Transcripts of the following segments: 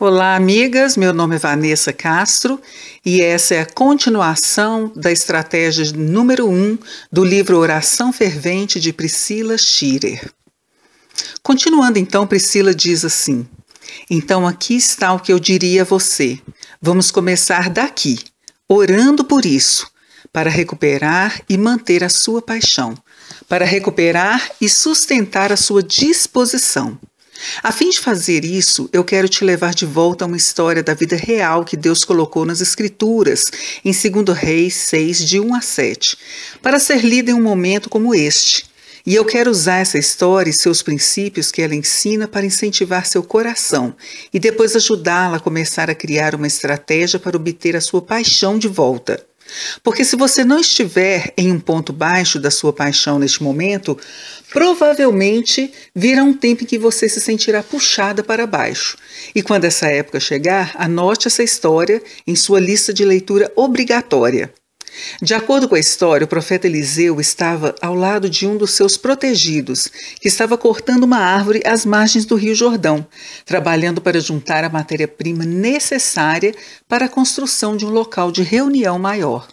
Olá, amigas. Meu nome é Vanessa Castro e essa é a continuação da estratégia número 1 um do livro Oração Fervente de Priscila Schirer. Continuando então, Priscila diz assim: Então aqui está o que eu diria a você. Vamos começar daqui, orando por isso, para recuperar e manter a sua paixão, para recuperar e sustentar a sua disposição a fim de fazer isso, eu quero te levar de volta a uma história da vida real que Deus colocou nas Escrituras, em 2 Reis 6, de 1 a 7, para ser lida em um momento como este. E eu quero usar essa história e seus princípios que ela ensina para incentivar seu coração e depois ajudá-la a começar a criar uma estratégia para obter a sua paixão de volta. Porque se você não estiver em um ponto baixo da sua paixão neste momento, provavelmente virá um tempo em que você se sentirá puxada para baixo. E quando essa época chegar, anote essa história em sua lista de leitura obrigatória. De acordo com a história, o profeta Eliseu estava ao lado de um dos seus protegidos, que estava cortando uma árvore às margens do Rio Jordão, trabalhando para juntar a matéria-prima necessária para a construção de um local de reunião maior.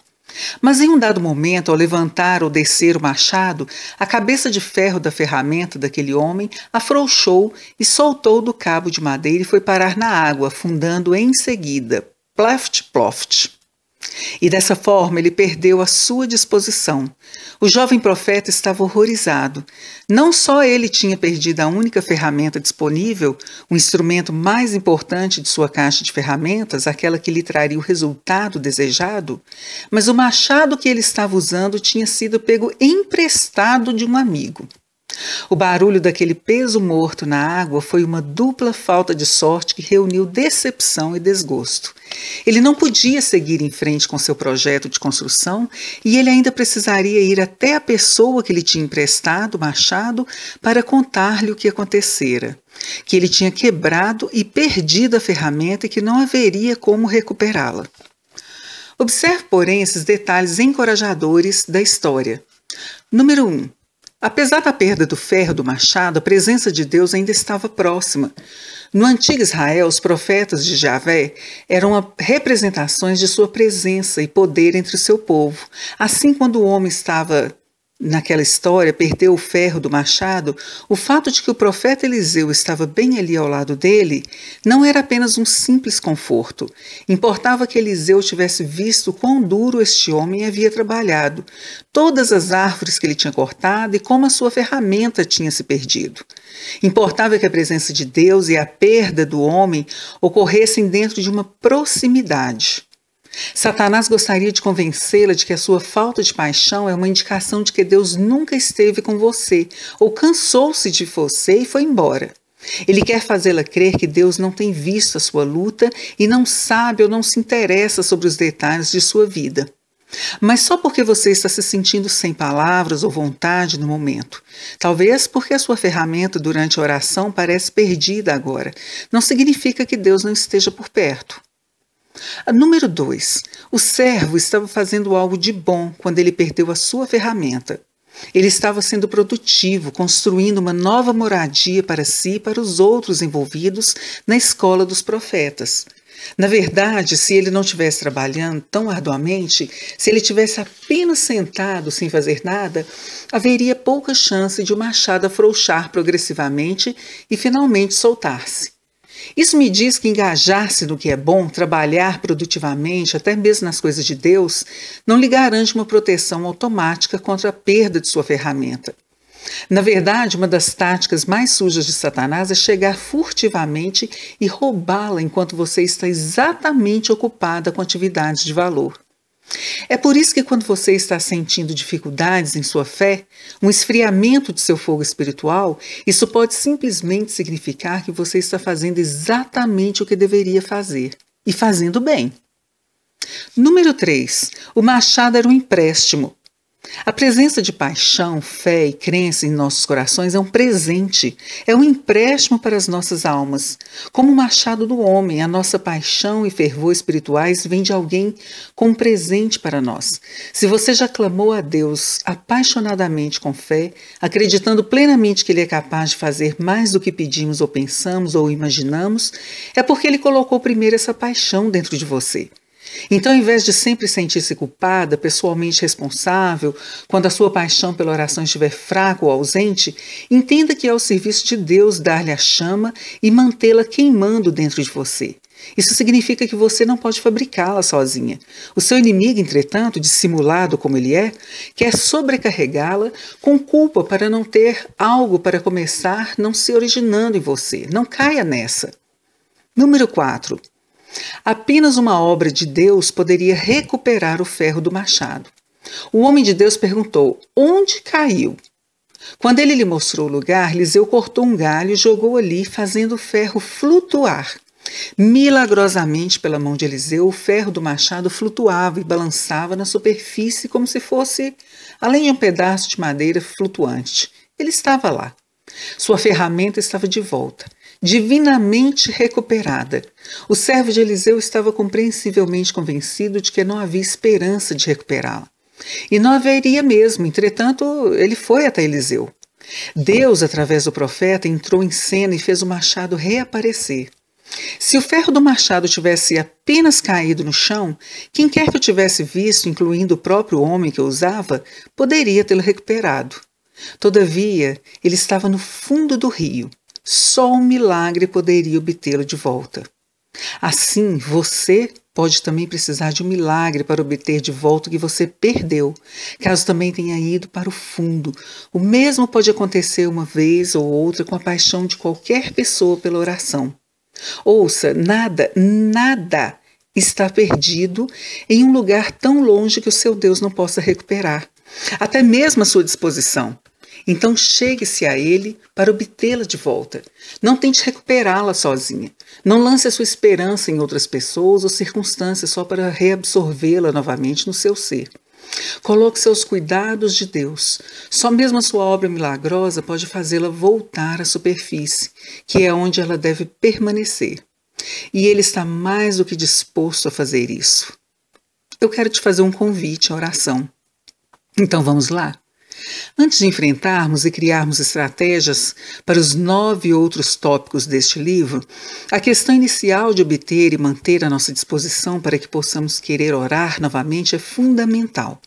Mas em um dado momento, ao levantar ou descer o machado, a cabeça de ferro da ferramenta daquele homem afrouxou e soltou do cabo de madeira e foi parar na água, afundando em seguida. Plaft, ploft. E dessa forma ele perdeu a sua disposição. O jovem profeta estava horrorizado. Não só ele tinha perdido a única ferramenta disponível, o instrumento mais importante de sua caixa de ferramentas, aquela que lhe traria o resultado desejado, mas o machado que ele estava usando tinha sido pego emprestado de um amigo. O barulho daquele peso morto na água foi uma dupla falta de sorte que reuniu decepção e desgosto. Ele não podia seguir em frente com seu projeto de construção e ele ainda precisaria ir até a pessoa que lhe tinha emprestado o machado para contar-lhe o que acontecera. Que ele tinha quebrado e perdido a ferramenta e que não haveria como recuperá-la. Observe, porém, esses detalhes encorajadores da história. Número 1. Um, Apesar da perda do ferro do machado, a presença de Deus ainda estava próxima. No antigo Israel, os profetas de Javé eram representações de sua presença e poder entre o seu povo. Assim, quando o homem estava Naquela história, perdeu o ferro do machado, o fato de que o profeta Eliseu estava bem ali ao lado dele não era apenas um simples conforto. Importava que Eliseu tivesse visto quão duro este homem havia trabalhado, todas as árvores que ele tinha cortado e como a sua ferramenta tinha se perdido. Importava que a presença de Deus e a perda do homem ocorressem dentro de uma proximidade. Satanás gostaria de convencê-la de que a sua falta de paixão é uma indicação de que Deus nunca esteve com você, ou cansou-se de você e foi embora. Ele quer fazê-la crer que Deus não tem visto a sua luta e não sabe ou não se interessa sobre os detalhes de sua vida. Mas só porque você está se sentindo sem palavras ou vontade no momento. Talvez porque a sua ferramenta durante a oração parece perdida agora. Não significa que Deus não esteja por perto. Ah, número 2. O servo estava fazendo algo de bom quando ele perdeu a sua ferramenta. Ele estava sendo produtivo, construindo uma nova moradia para si e para os outros envolvidos na escola dos profetas. Na verdade, se ele não estivesse trabalhando tão arduamente, se ele tivesse apenas sentado sem fazer nada, haveria pouca chance de o machado afrouxar progressivamente e finalmente soltar-se. Isso me diz que engajar-se no que é bom, trabalhar produtivamente, até mesmo nas coisas de Deus, não lhe garante uma proteção automática contra a perda de sua ferramenta. Na verdade, uma das táticas mais sujas de Satanás é chegar furtivamente e roubá-la enquanto você está exatamente ocupada com atividades de valor. É por isso que, quando você está sentindo dificuldades em sua fé, um esfriamento de seu fogo espiritual, isso pode simplesmente significar que você está fazendo exatamente o que deveria fazer e fazendo bem. Número 3. O machado era um empréstimo a presença de paixão, fé e crença em nossos corações é um presente, é um empréstimo para as nossas almas. Como o machado do homem, a nossa paixão e fervor espirituais vem de alguém com um presente para nós. Se você já clamou a Deus apaixonadamente com fé, acreditando plenamente que Ele é capaz de fazer mais do que pedimos ou pensamos ou imaginamos, é porque Ele colocou primeiro essa paixão dentro de você. Então, em vez de sempre sentir-se culpada, pessoalmente responsável, quando a sua paixão pela oração estiver fraca ou ausente, entenda que é o serviço de Deus dar-lhe a chama e mantê-la queimando dentro de você. Isso significa que você não pode fabricá-la sozinha. O seu inimigo, entretanto, dissimulado como ele é, quer sobrecarregá-la com culpa para não ter algo para começar não se originando em você. Não caia nessa. Número 4. Apenas uma obra de Deus poderia recuperar o ferro do machado. O homem de Deus perguntou: Onde caiu? Quando ele lhe mostrou o lugar, Eliseu cortou um galho e jogou ali, fazendo o ferro flutuar. Milagrosamente, pela mão de Eliseu, o ferro do machado flutuava e balançava na superfície como se fosse, além de um pedaço de madeira flutuante. Ele estava lá. Sua ferramenta estava de volta divinamente recuperada. O servo de Eliseu estava compreensivelmente convencido de que não havia esperança de recuperá-la. E não haveria mesmo, entretanto, ele foi até Eliseu. Deus, através do profeta, entrou em cena e fez o machado reaparecer. Se o ferro do machado tivesse apenas caído no chão, quem quer que o tivesse visto, incluindo o próprio homem que o usava, poderia tê-lo recuperado. Todavia, ele estava no fundo do rio só um milagre poderia obtê-lo de volta. Assim, você pode também precisar de um milagre para obter de volta o que você perdeu, caso também tenha ido para o fundo. O mesmo pode acontecer uma vez ou outra com a paixão de qualquer pessoa pela oração. Ouça, nada, nada está perdido em um lugar tão longe que o seu Deus não possa recuperar, até mesmo a sua disposição. Então chegue-se a ele para obtê-la de volta. Não tente recuperá-la sozinha. Não lance a sua esperança em outras pessoas ou circunstâncias só para reabsorvê-la novamente no seu ser. Coloque seus cuidados de Deus. Só mesmo a sua obra milagrosa pode fazê-la voltar à superfície, que é onde ela deve permanecer. E Ele está mais do que disposto a fazer isso. Eu quero te fazer um convite à oração. Então vamos lá? Antes de enfrentarmos e criarmos estratégias para os nove outros tópicos deste livro, a questão inicial de obter e manter a nossa disposição para que possamos querer orar novamente é fundamental.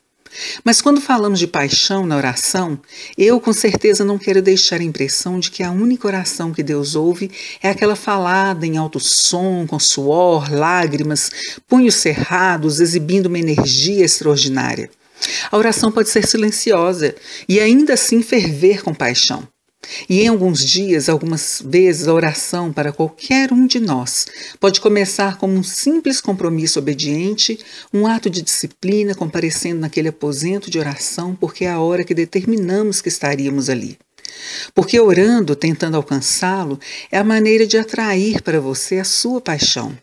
Mas quando falamos de paixão na oração, eu com certeza não quero deixar a impressão de que a única oração que Deus ouve é aquela falada em alto som, com suor, lágrimas, punhos cerrados, exibindo uma energia extraordinária. A oração pode ser silenciosa e ainda assim ferver com paixão. E em alguns dias, algumas vezes, a oração para qualquer um de nós pode começar como um simples compromisso obediente, um ato de disciplina, comparecendo naquele aposento de oração, porque é a hora que determinamos que estaríamos ali. Porque orando, tentando alcançá-lo, é a maneira de atrair para você a sua paixão.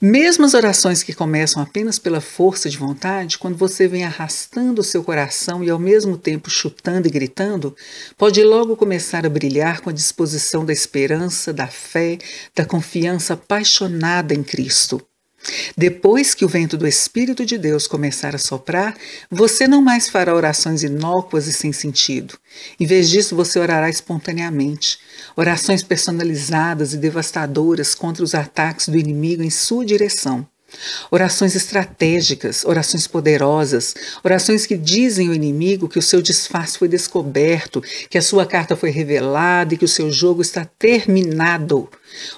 Mesmo as orações que começam apenas pela força de vontade, quando você vem arrastando o seu coração e ao mesmo tempo chutando e gritando, pode logo começar a brilhar com a disposição da esperança, da fé, da confiança apaixonada em Cristo. Depois que o vento do Espírito de Deus começar a soprar, você não mais fará orações inócuas e sem sentido. Em vez disso, você orará espontaneamente. Orações personalizadas e devastadoras contra os ataques do inimigo em sua direção. Orações estratégicas, orações poderosas, orações que dizem ao inimigo que o seu disfarce foi descoberto, que a sua carta foi revelada e que o seu jogo está terminado.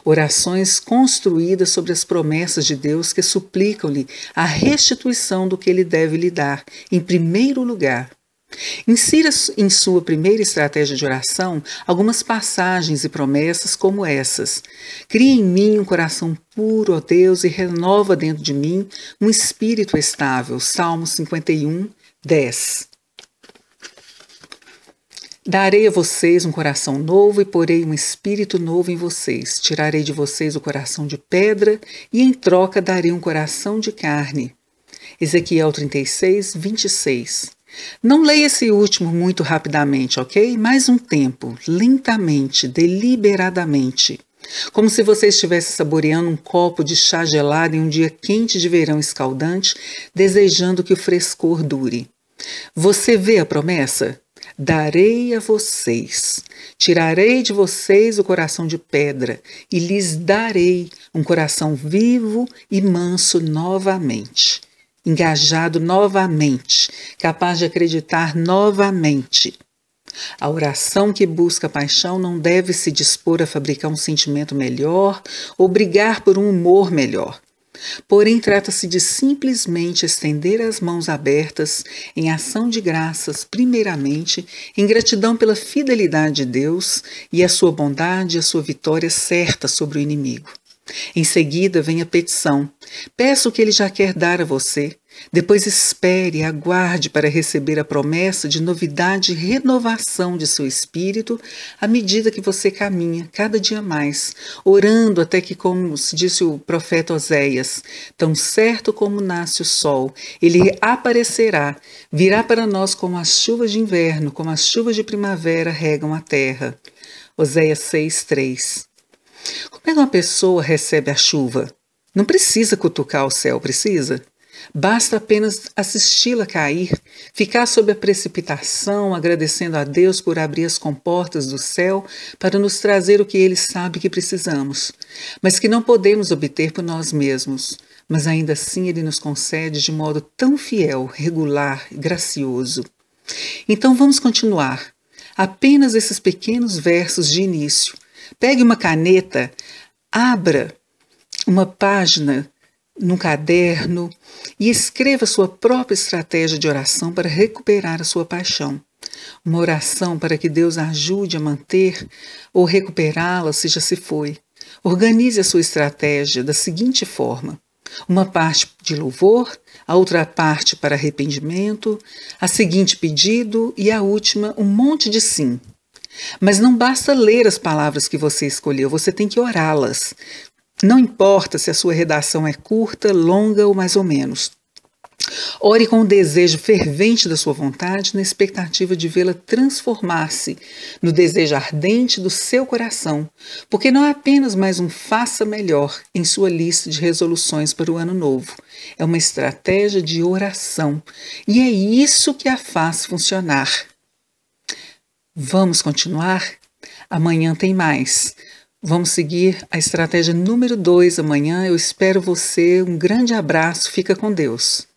Orações construídas sobre as promessas de Deus que suplicam-lhe a restituição do que ele deve lhe dar, em primeiro lugar. Insira em sua primeira estratégia de oração algumas passagens e promessas como essas. Cria em mim um coração puro, ó Deus, e renova dentro de mim um espírito estável. Salmo 51, 10. Darei a vocês um coração novo e porei um espírito novo em vocês. Tirarei de vocês o coração de pedra e em troca darei um coração de carne. Ezequiel 36, 26. Não leia esse último muito rapidamente, ok? Mais um tempo, lentamente, deliberadamente. Como se você estivesse saboreando um copo de chá gelado em um dia quente de verão escaldante, desejando que o frescor dure. Você vê a promessa? Darei a vocês, tirarei de vocês o coração de pedra e lhes darei um coração vivo e manso novamente engajado novamente, capaz de acreditar novamente. A oração que busca paixão não deve se dispor a fabricar um sentimento melhor ou brigar por um humor melhor. Porém, trata-se de simplesmente estender as mãos abertas em ação de graças, primeiramente, em gratidão pela fidelidade de Deus e a sua bondade e a sua vitória certa sobre o inimigo. Em seguida vem a petição: Peço o que ele já quer dar a você, depois espere, aguarde para receber a promessa de novidade e renovação de seu espírito à medida que você caminha cada dia mais, orando até que, como disse o profeta Oséias, tão certo como nasce o sol, ele aparecerá, virá para nós como as chuvas de inverno, como as chuvas de primavera regam a terra. Oséias 6:3. Como é que uma pessoa recebe a chuva? Não precisa cutucar o céu, precisa? Basta apenas assisti-la cair, ficar sob a precipitação, agradecendo a Deus por abrir as comportas do céu para nos trazer o que Ele sabe que precisamos, mas que não podemos obter por nós mesmos. Mas ainda assim Ele nos concede de modo tão fiel, regular, gracioso. Então vamos continuar. Apenas esses pequenos versos de início. Pegue uma caneta, abra uma página num caderno e escreva sua própria estratégia de oração para recuperar a sua paixão. Uma oração para que Deus a ajude a manter ou recuperá-la se já se foi. Organize a sua estratégia da seguinte forma: uma parte de louvor, a outra parte para arrependimento, a seguinte pedido e a última um monte de sim. Mas não basta ler as palavras que você escolheu, você tem que orá-las, não importa se a sua redação é curta, longa ou mais ou menos. Ore com o desejo fervente da sua vontade, na expectativa de vê-la transformar-se no desejo ardente do seu coração, porque não é apenas mais um faça melhor em sua lista de resoluções para o ano novo. É uma estratégia de oração e é isso que a faz funcionar. Vamos continuar? Amanhã tem mais. Vamos seguir a estratégia número 2 amanhã. Eu espero você. Um grande abraço. Fica com Deus.